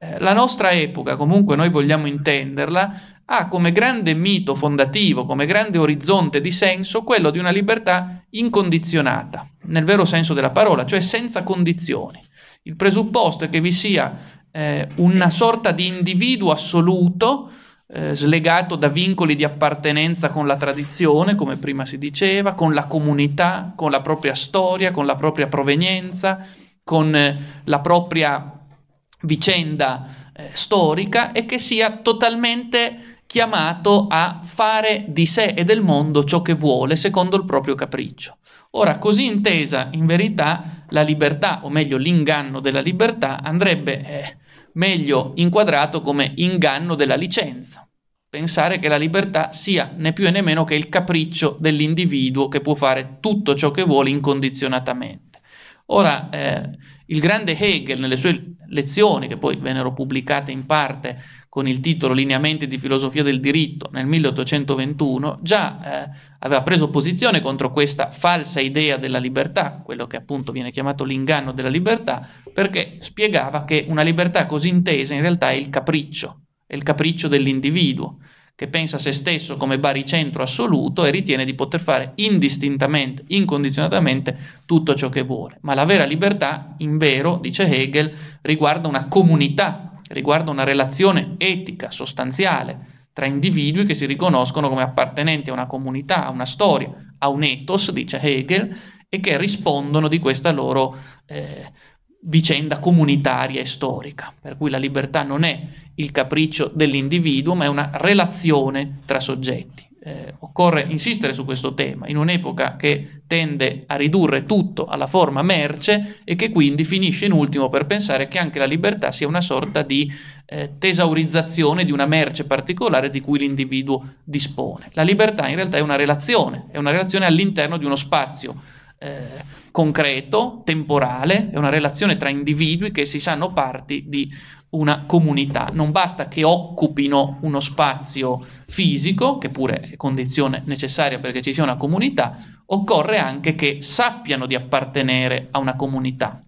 Eh, la nostra epoca, comunque noi vogliamo intenderla, ha come grande mito fondativo, come grande orizzonte di senso quello di una libertà incondizionata, nel vero senso della parola, cioè senza condizioni. Il presupposto è che vi sia eh, una sorta di individuo assoluto, eh, slegato da vincoli di appartenenza con la tradizione, come prima si diceva, con la comunità, con la propria storia, con la propria provenienza, con eh, la propria vicenda eh, storica e che sia totalmente chiamato a fare di sé e del mondo ciò che vuole secondo il proprio capriccio. Ora, così intesa, in verità, la libertà, o meglio l'inganno della libertà, andrebbe eh, meglio inquadrato come inganno della licenza. Pensare che la libertà sia né più né meno che il capriccio dell'individuo che può fare tutto ciò che vuole incondizionatamente. Ora, eh, il grande Hegel, nelle sue lezioni, che poi vennero pubblicate in parte con il titolo Lineamenti di filosofia del diritto nel 1821, già eh, aveva preso posizione contro questa falsa idea della libertà, quello che appunto viene chiamato l'inganno della libertà, perché spiegava che una libertà così intesa in realtà è il capriccio, è il capriccio dell'individuo che pensa a se stesso come baricentro assoluto e ritiene di poter fare indistintamente, incondizionatamente tutto ciò che vuole. Ma la vera libertà, in vero, dice Hegel, riguarda una comunità, riguarda una relazione etica, sostanziale, tra individui che si riconoscono come appartenenti a una comunità, a una storia, a un ethos, dice Hegel, e che rispondono di questa loro eh, vicenda comunitaria e storica, per cui la libertà non è il capriccio dell'individuo, ma è una relazione tra soggetti. Eh, occorre insistere su questo tema in un'epoca che tende a ridurre tutto alla forma merce e che quindi finisce in ultimo per pensare che anche la libertà sia una sorta di eh, tesaurizzazione di una merce particolare di cui l'individuo dispone. La libertà in realtà è una relazione, è una relazione all'interno di uno spazio eh, concreto, temporale, è una relazione tra individui che si sanno parti di una comunità. Non basta che occupino uno spazio fisico, che pure è condizione necessaria perché ci sia una comunità, occorre anche che sappiano di appartenere a una comunità.